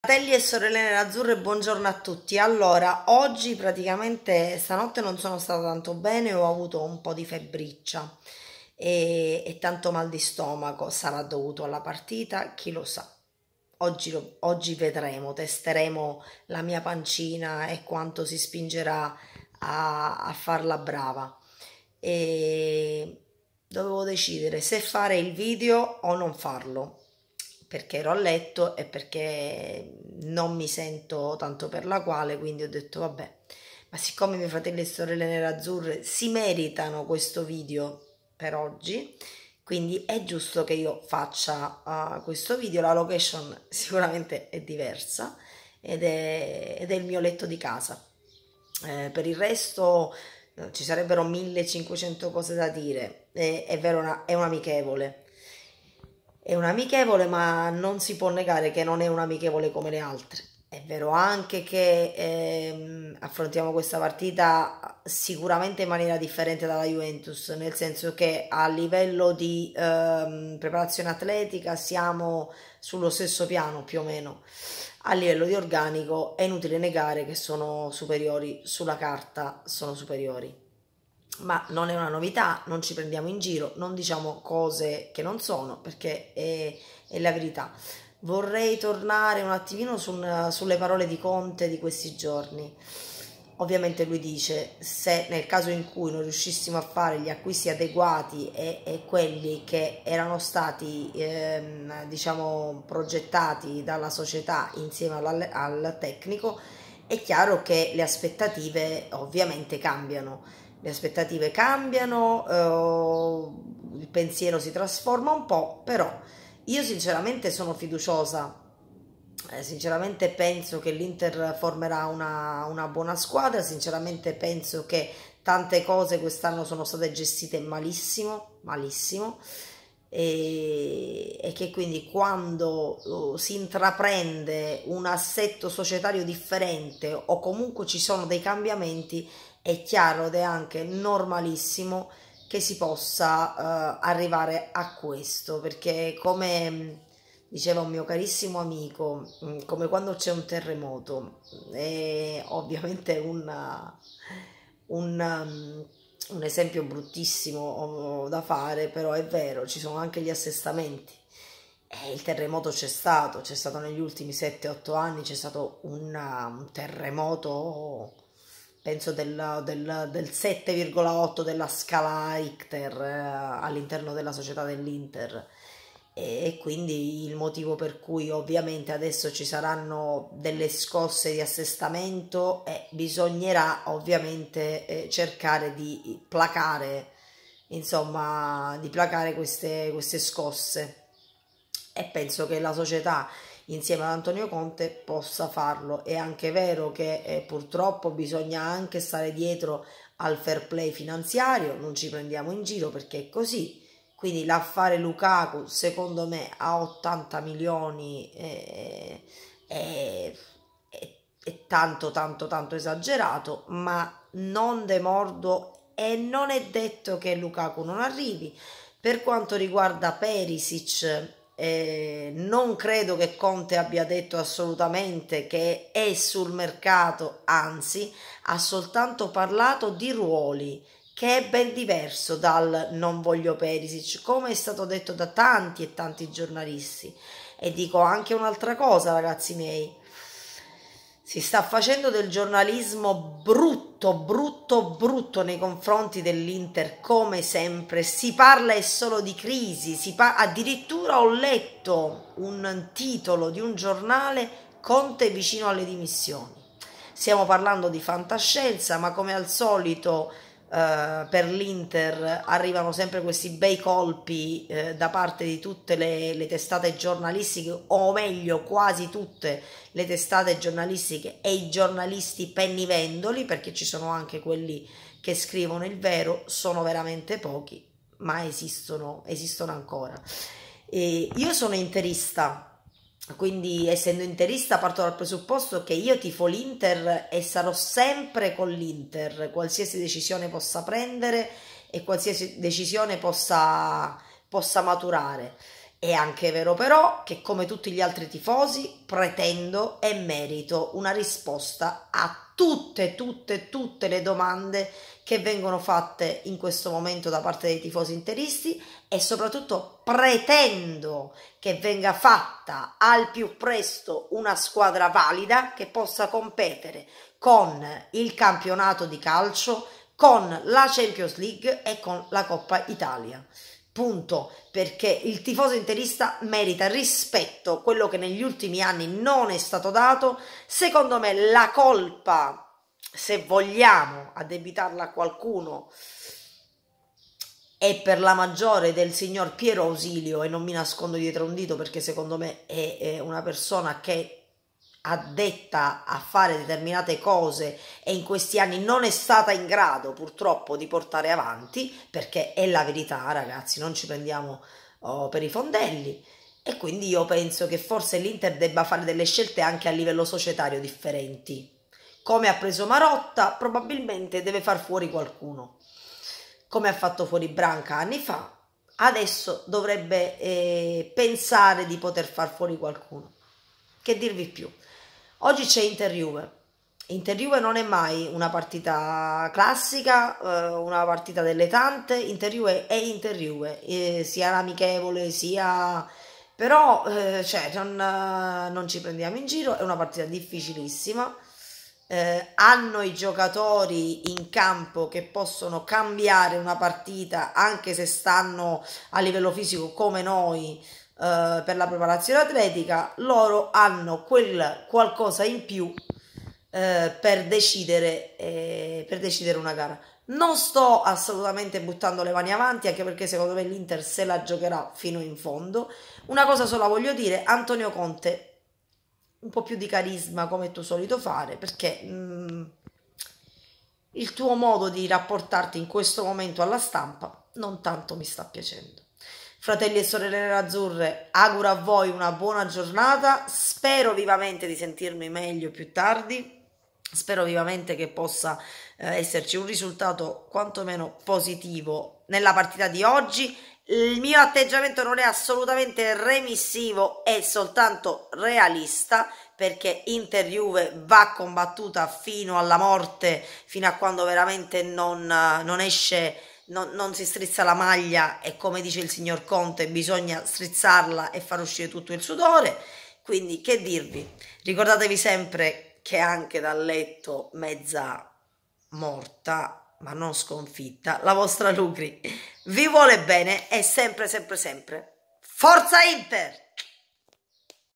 Fratelli e sorelle nerazzurre, buongiorno a tutti. Allora, oggi praticamente stanotte non sono stata tanto bene, ho avuto un po' di febbriccia e, e tanto mal di stomaco. Sarà dovuto alla partita, chi lo sa. Oggi, lo, oggi vedremo, testeremo la mia pancina e quanto si spingerà a, a farla brava. E dovevo decidere se fare il video o non farlo perché ero a letto e perché non mi sento tanto per la quale, quindi ho detto vabbè, ma siccome i miei fratelli e sorelle nere azzurre si meritano questo video per oggi, quindi è giusto che io faccia uh, questo video, la location sicuramente è diversa ed è, ed è il mio letto di casa. Eh, per il resto eh, ci sarebbero 1500 cose da dire, è, eh, è vero, una, è un amichevole è un'amichevole, ma non si può negare che non è un'amichevole come le altre. È vero anche che ehm, affrontiamo questa partita sicuramente in maniera differente dalla Juventus, nel senso che a livello di ehm, preparazione atletica siamo sullo stesso piano più o meno. A livello di organico è inutile negare che sono superiori sulla carta, sono superiori ma non è una novità, non ci prendiamo in giro, non diciamo cose che non sono perché è, è la verità. Vorrei tornare un attimino su sulle parole di Conte di questi giorni. Ovviamente lui dice se nel caso in cui non riuscissimo a fare gli acquisti adeguati e, e quelli che erano stati ehm, diciamo progettati dalla società insieme al, al tecnico, è chiaro che le aspettative ovviamente cambiano le aspettative cambiano, eh, il pensiero si trasforma un po', però io sinceramente sono fiduciosa, eh, sinceramente penso che l'Inter formerà una, una buona squadra, sinceramente penso che tante cose quest'anno sono state gestite malissimo, malissimo, e, e, che quindi quando eh, si intraprende un assetto societario differente o comunque ci sono dei cambiamenti è chiaro ed è anche normalissimo che si possa uh, arrivare a questo perché come mm, diceva un mio carissimo amico mm, come quando c'è un terremoto è ovviamente una, un, mm, un esempio bruttissimo da fare però è vero ci sono anche gli assestamenti e eh, il terremoto c'è stato c'è stato negli ultimi 7-8 anni c'è stato una, un terremoto penso del, del, del 7,8 della scala Icter eh, all'interno della società dell'Inter e, e quindi il motivo per cui ovviamente adesso ci saranno delle scosse di assestamento e bisognerà ovviamente eh, cercare di placare insomma di placare queste, queste scosse e penso che la società insieme ad Antonio Conte possa farlo. È anche vero che eh, purtroppo bisogna anche stare dietro al fair play finanziario, non ci prendiamo in giro perché è così. Quindi l'affare Lukaku, secondo me, a 80 milioni è, eh, è, è, è tanto, tanto, tanto esagerato, ma non demordo e non è detto che Lukaku non arrivi. Per quanto riguarda Perisic, eh, non credo che Conte abbia detto assolutamente che è sul mercato, anzi ha soltanto parlato di ruoli, che è ben diverso dal non voglio Perisic, come è stato detto da tanti e tanti giornalisti. E dico anche un'altra cosa, ragazzi miei si sta facendo del giornalismo brutto, brutto, brutto nei confronti dell'Inter, come sempre. Si parla è solo di crisi, si pa- addirittura ho letto un titolo di un giornale Conte vicino alle dimissioni. Stiamo parlando di fantascienza, ma come al solito eh, per l'Inter arrivano sempre questi bei colpi uh, da parte di tutte le, le, testate giornalistiche, o meglio, quasi tutte le testate giornalistiche e i giornalisti pennivendoli, perché ci sono anche quelli che scrivono il vero, sono veramente pochi, ma esistono, esistono ancora. E io sono interista quindi essendo interista parto dal presupposto che io tifo l'Inter e sarò sempre con l'Inter, qualsiasi decisione possa prendere e qualsiasi decisione possa, possa maturare. È anche vero però che come tutti gli altri tifosi pretendo e merito una risposta a tutte, tutte, tutte le domande che vengono fatte in questo momento da parte dei tifosi interisti e soprattutto pretendo che venga fatta al più presto una squadra valida che possa competere con il campionato di calcio, con la Champions League e con la Coppa Italia. Punto, perché il tifoso interista merita rispetto, quello che negli ultimi anni non è stato dato. Secondo me la colpa, se vogliamo addebitarla a qualcuno, e per la maggiore del signor Piero Ausilio e non mi nascondo dietro un dito perché secondo me è, è una persona che addetta a fare determinate cose e in questi anni non è stata in grado purtroppo di portare avanti perché è la verità ragazzi non ci prendiamo oh, per i fondelli e quindi io penso che forse l'Inter debba fare delle scelte anche a livello societario differenti come ha preso Marotta probabilmente deve far fuori qualcuno come ha fatto fuori Branca anni fa, adesso dovrebbe eh, pensare di poter far fuori qualcuno. Che dirvi più? Oggi c'è Inter-Juve. Inter-Juve non è mai una partita classica, eh, una partita delle tante. Inter-Juve è Inter-Juve, eh, sia l'amichevole, sia... Però eh, cioè, non, non ci prendiamo in giro, è una partita difficilissima eh, hanno i giocatori in campo che possono cambiare una partita anche se stanno a livello fisico come noi eh, per la preparazione atletica, loro hanno quel qualcosa in più eh, per, decidere, eh, per decidere una gara. Non sto assolutamente buttando le mani avanti, anche perché secondo me l'Inter se la giocherà fino in fondo. Una cosa sola voglio dire, Antonio Conte un po' più di carisma come è tuo solito fare perché mh, mm, il tuo modo di rapportarti in questo momento alla stampa non tanto mi sta piacendo. Fratelli e sorelle azzurre, auguro a voi una buona giornata, spero vivamente di sentirmi meglio più tardi. Spero vivamente che possa eh, esserci un risultato quantomeno positivo nella partita di oggi il mio atteggiamento non è assolutamente remissivo, è soltanto realista perché Inter Juve va combattuta fino alla morte, fino a quando veramente non, non esce, non, non, si strizza la maglia e come dice il signor Conte bisogna strizzarla e far uscire tutto il sudore. Quindi che dirvi? Ricordatevi sempre che anche dal letto mezza morta ma non sconfitta, la vostra Lucri vi vuole bene e sempre, sempre, sempre. Forza Inter!